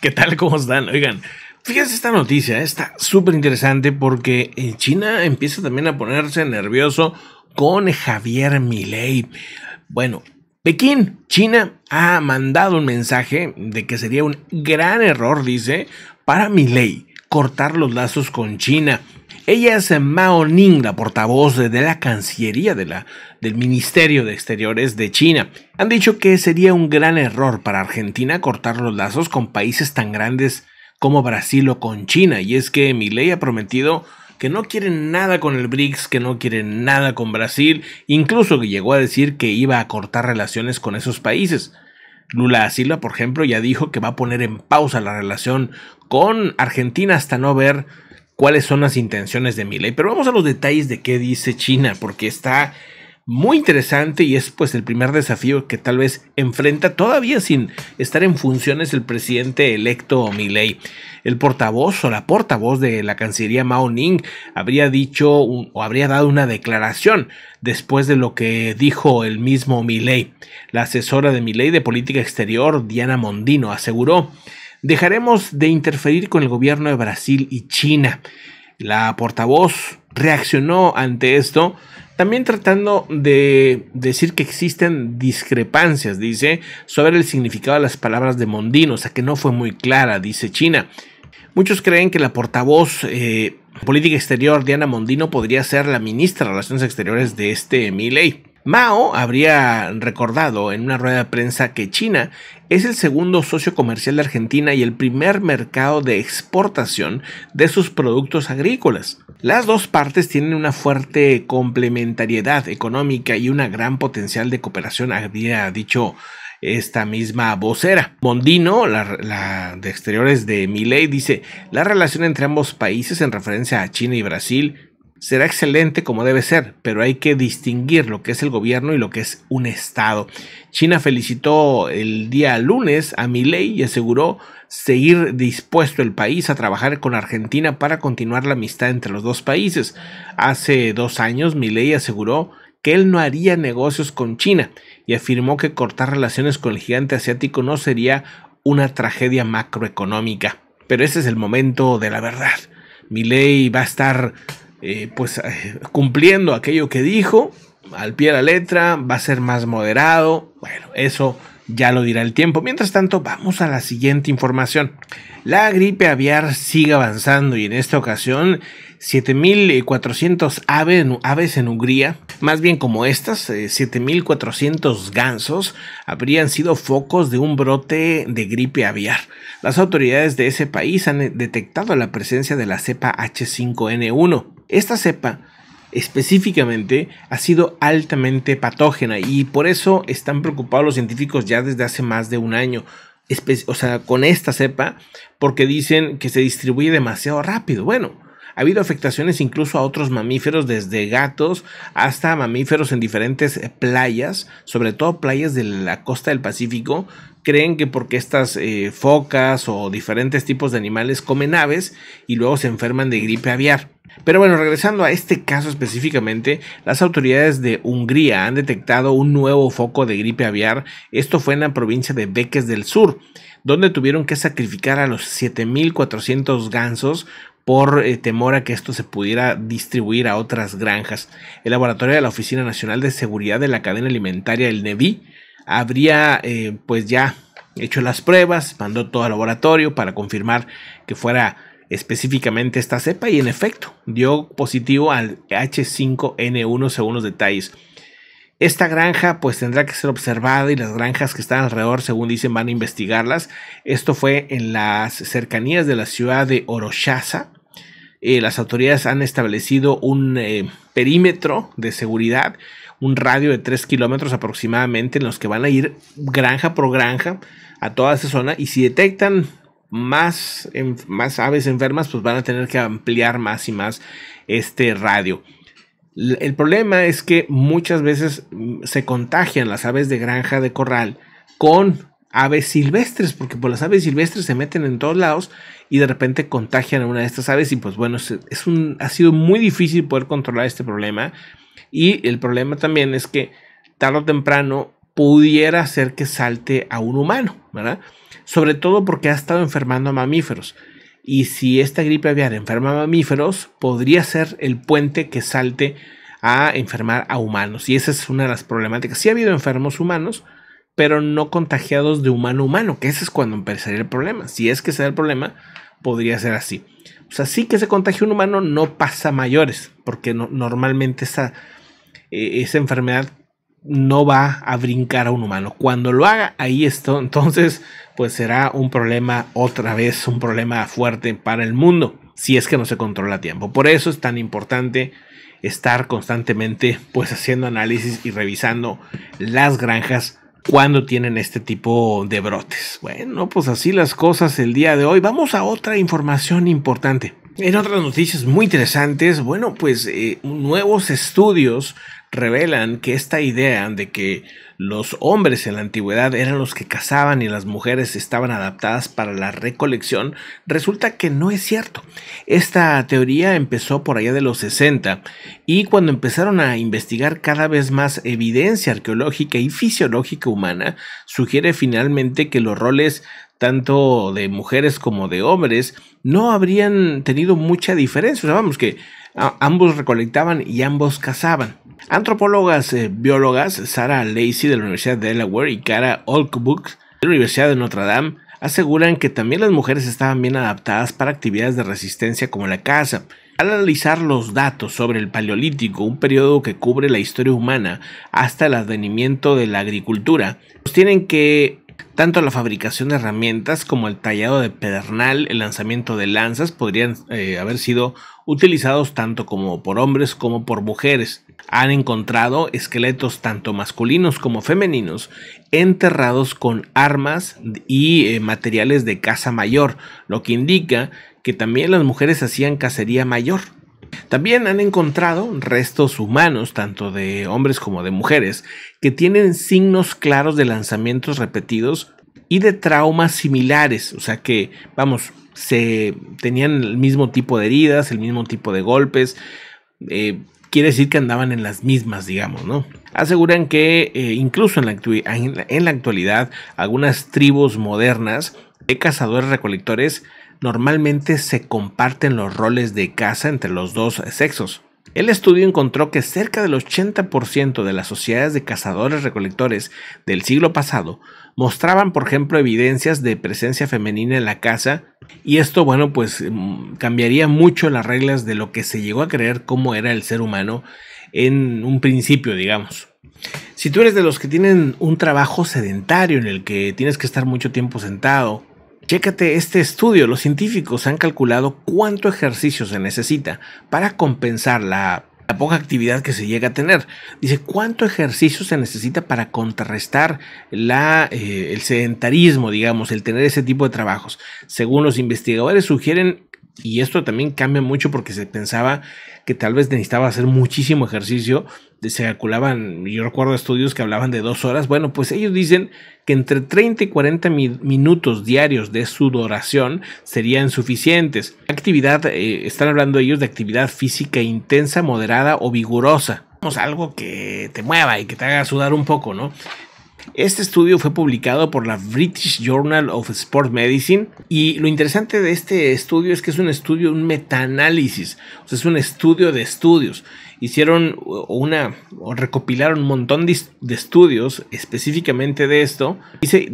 ¿Qué tal? ¿Cómo están? Oigan, fíjense esta noticia, ¿eh? está súper interesante porque en China empieza también a ponerse nervioso con Javier Milei. Bueno, Pekín, China, ha mandado un mensaje de que sería un gran error, dice, para Milei cortar los lazos con China. Ella es Mao Ning, la portavoz de la Cancillería de la, del Ministerio de Exteriores de China. Han dicho que sería un gran error para Argentina cortar los lazos con países tan grandes como Brasil o con China, y es que Milei ha prometido que no quiere nada con el BRICS, que no quiere nada con Brasil, incluso que llegó a decir que iba a cortar relaciones con esos países. Lula Asila, por ejemplo, ya dijo que va a poner en pausa la relación con Argentina hasta no ver cuáles son las intenciones de Milei. Pero vamos a los detalles de qué dice China, porque está muy interesante y es pues el primer desafío que tal vez enfrenta todavía sin estar en funciones el presidente electo Milei. El portavoz o la portavoz de la Cancillería Mao Ning habría dicho o habría dado una declaración después de lo que dijo el mismo Milei. La asesora de Milei de Política Exterior, Diana Mondino, aseguró dejaremos de interferir con el gobierno de Brasil y China. La portavoz reaccionó ante esto también tratando de decir que existen discrepancias, dice, sobre el significado de las palabras de Mondino, o sea que no fue muy clara, dice China. Muchos creen que la portavoz eh, política exterior Diana Mondino podría ser la ministra de Relaciones Exteriores de este Miley. Mao habría recordado en una rueda de prensa que China es el segundo socio comercial de Argentina y el primer mercado de exportación de sus productos agrícolas. Las dos partes tienen una fuerte complementariedad económica y un gran potencial de cooperación, había dicho esta misma vocera. Mondino, la, la de exteriores de Milei, dice, la relación entre ambos países en referencia a China y Brasil será excelente como debe ser, pero hay que distinguir lo que es el gobierno y lo que es un Estado. China felicitó el día lunes a Milei y aseguró seguir dispuesto el país a trabajar con Argentina para continuar la amistad entre los dos países. Hace dos años Milei aseguró que él no haría negocios con China y afirmó que cortar relaciones con el gigante asiático no sería una tragedia macroeconómica. Pero ese es el momento de la verdad. Milei va a estar eh, pues eh, cumpliendo aquello que dijo, al pie de la letra, va a ser más moderado. Bueno, eso ya lo dirá el tiempo. Mientras tanto, vamos a la siguiente información. La gripe aviar sigue avanzando y en esta ocasión 7.400 aves, aves en Hungría, más bien como estas, 7.400 eh, gansos, habrían sido focos de un brote de gripe aviar. Las autoridades de ese país han detectado la presencia de la cepa H5N1. Esta cepa específicamente ha sido altamente patógena y por eso están preocupados los científicos ya desde hace más de un año, o sea, con esta cepa, porque dicen que se distribuye demasiado rápido. Bueno, ha habido afectaciones incluso a otros mamíferos, desde gatos hasta mamíferos en diferentes playas, sobre todo playas de la costa del Pacífico, creen que porque estas eh, focas o diferentes tipos de animales comen aves y luego se enferman de gripe aviar. Pero bueno, regresando a este caso específicamente, las autoridades de Hungría han detectado un nuevo foco de gripe aviar. Esto fue en la provincia de Beques del Sur, donde tuvieron que sacrificar a los 7.400 gansos por eh, temor a que esto se pudiera distribuir a otras granjas. El laboratorio de la Oficina Nacional de Seguridad de la Cadena Alimentaria, el NEVI, habría eh, pues ya hecho las pruebas, mandó todo al laboratorio para confirmar que fuera específicamente esta cepa y en efecto dio positivo al H5N1 según los detalles. Esta granja pues tendrá que ser observada y las granjas que están alrededor según dicen van a investigarlas. Esto fue en las cercanías de la ciudad de Orochaza eh, las autoridades han establecido un eh, perímetro de seguridad, un radio de 3 kilómetros aproximadamente, en los que van a ir granja por granja a toda esa zona y si detectan más, más aves enfermas, pues van a tener que ampliar más y más este radio. El problema es que muchas veces mm, se contagian las aves de granja de corral con aves silvestres, porque por pues las aves silvestres se meten en todos lados y de repente contagian a una de estas aves y pues bueno, es un, ha sido muy difícil poder controlar este problema y el problema también es que tarde o temprano pudiera hacer que salte a un humano, ¿verdad? Sobre todo porque ha estado enfermando a mamíferos. Y si esta gripe aviar enferma a mamíferos, podría ser el puente que salte a enfermar a humanos. Y esa es una de las problemáticas. Si ha habido enfermos humanos, pero no contagiados de humano a humano, que ese es cuando empezaría el problema. Si es que sea el problema, podría ser así. O sea, sí que se contagia un humano, no pasa mayores, porque no, normalmente esa, eh, esa enfermedad no va a brincar a un humano. Cuando lo haga, ahí esto, Entonces, pues será un problema otra vez, un problema fuerte para el mundo, si es que no se controla a tiempo. Por eso es tan importante estar constantemente, pues haciendo análisis y revisando las granjas cuando tienen este tipo de brotes. Bueno, pues así las cosas el día de hoy. Vamos a otra información importante. En otras noticias muy interesantes, bueno, pues eh, nuevos estudios revelan que esta idea de que los hombres en la antigüedad eran los que cazaban y las mujeres estaban adaptadas para la recolección, resulta que no es cierto. Esta teoría empezó por allá de los 60 y cuando empezaron a investigar cada vez más evidencia arqueológica y fisiológica humana, sugiere finalmente que los roles tanto de mujeres como de hombres, no habrían tenido mucha diferencia. O sea, vamos, que ambos recolectaban y ambos cazaban. Antropólogas y eh, biólogas Sarah Lacey de la Universidad de Delaware y Cara Olkbuk de la Universidad de Notre Dame aseguran que también las mujeres estaban bien adaptadas para actividades de resistencia como la caza. Al analizar los datos sobre el Paleolítico, un periodo que cubre la historia humana hasta el advenimiento de la agricultura, sostienen que tanto la fabricación de herramientas como el tallado de pedernal, el lanzamiento de lanzas podrían eh, haber sido utilizados tanto como por hombres como por mujeres. Han encontrado esqueletos tanto masculinos como femeninos enterrados con armas y eh, materiales de caza mayor, lo que indica que también las mujeres hacían cacería mayor. También han encontrado restos humanos, tanto de hombres como de mujeres, que tienen signos claros de lanzamientos repetidos y de traumas similares, o sea que, vamos, se tenían el mismo tipo de heridas, el mismo tipo de golpes, eh, quiere decir que andaban en las mismas, digamos, ¿no? Aseguran que eh, incluso en la actualidad algunas tribus modernas de cazadores recolectores normalmente se comparten los roles de casa entre los dos sexos. El estudio encontró que cerca del 80% de las sociedades de cazadores-recolectores del siglo pasado mostraban, por ejemplo, evidencias de presencia femenina en la casa y esto, bueno, pues mm, cambiaría mucho las reglas de lo que se llegó a creer cómo era el ser humano en un principio, digamos. Si tú eres de los que tienen un trabajo sedentario en el que tienes que estar mucho tiempo sentado, Chécate este estudio. Los científicos han calculado cuánto ejercicio se necesita para compensar la, poca actividad que se llega a tener. Dice cuánto ejercicio se necesita para contrarrestar la, eh, el sedentarismo, digamos, el tener ese tipo de trabajos. Según los investigadores, sugieren y esto también cambia mucho porque se pensaba que tal vez necesitaba hacer muchísimo ejercicio. Se calculaban, yo recuerdo estudios que hablaban de dos horas. Bueno, pues ellos dicen que entre 30 y 40 minutos diarios de sudoración serían suficientes. Actividad, eh, están hablando ellos de actividad física intensa, moderada o vigorosa algo que te mueva y que te haga sudar un poco, ¿no? Este estudio fue publicado por la British Journal of Sport Medicine y lo interesante de este estudio es que es un estudio, un metaanálisis, o es un estudio de estudios. Hicieron una, o recopilaron un montón de, estudios específicamente de esto y se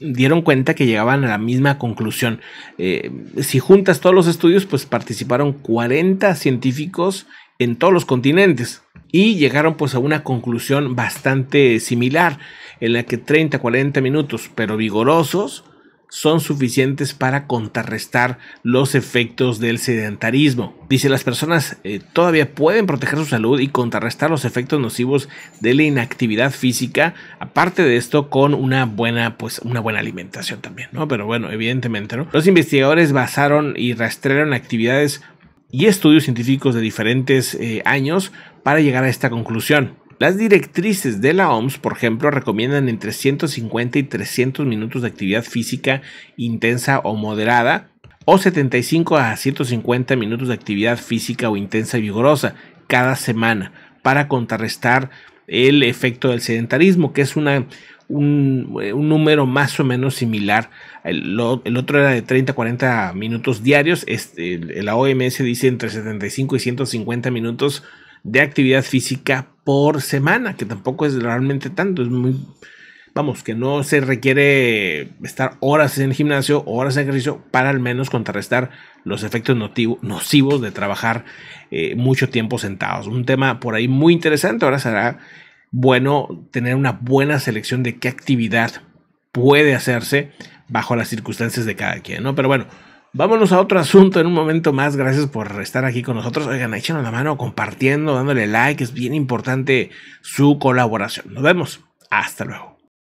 dieron cuenta que llegaban a la misma conclusión. Eh, si juntas todos los estudios, pues participaron 40 científicos en todos los continentes y llegaron pues a una conclusión bastante similar en la que 30, 40 minutos, pero vigorosos, son suficientes para contrarrestar los efectos del sedentarismo. Dice, las personas eh, todavía pueden proteger su salud y contrarrestar los efectos nocivos de la inactividad física, aparte de esto con una buena, pues, una buena alimentación también, ¿no? Pero bueno, evidentemente, ¿no? Los investigadores basaron y rastrearon actividades y estudios científicos de diferentes eh, años para llegar a esta conclusión. Las directrices de la OMS, por ejemplo, recomiendan entre 150 y 300 minutos de actividad física intensa o moderada o 75 a 150 minutos de actividad física o intensa y vigorosa cada semana para contrarrestar el efecto del sedentarismo, que es un, número más o menos similar. El, el otro era de 30 a 40 minutos diarios. Este, la OMS dice entre 75 y 150 minutos de actividad física por semana, que tampoco es realmente tanto, es muy, vamos, que no se requiere estar horas en el gimnasio, horas de ejercicio, para al menos contrarrestar los efectos nocivos de trabajar eh, mucho tiempo sentados. Un tema por ahí muy interesante, ahora será bueno tener una buena selección de qué actividad puede hacerse bajo las circunstancias de cada quien, ¿no? Pero bueno, Vámonos a otro asunto en un momento más. Gracias por estar aquí con nosotros. Oigan, échenos la mano compartiendo, dándole like. Es bien importante su colaboración. Nos vemos. Hasta luego.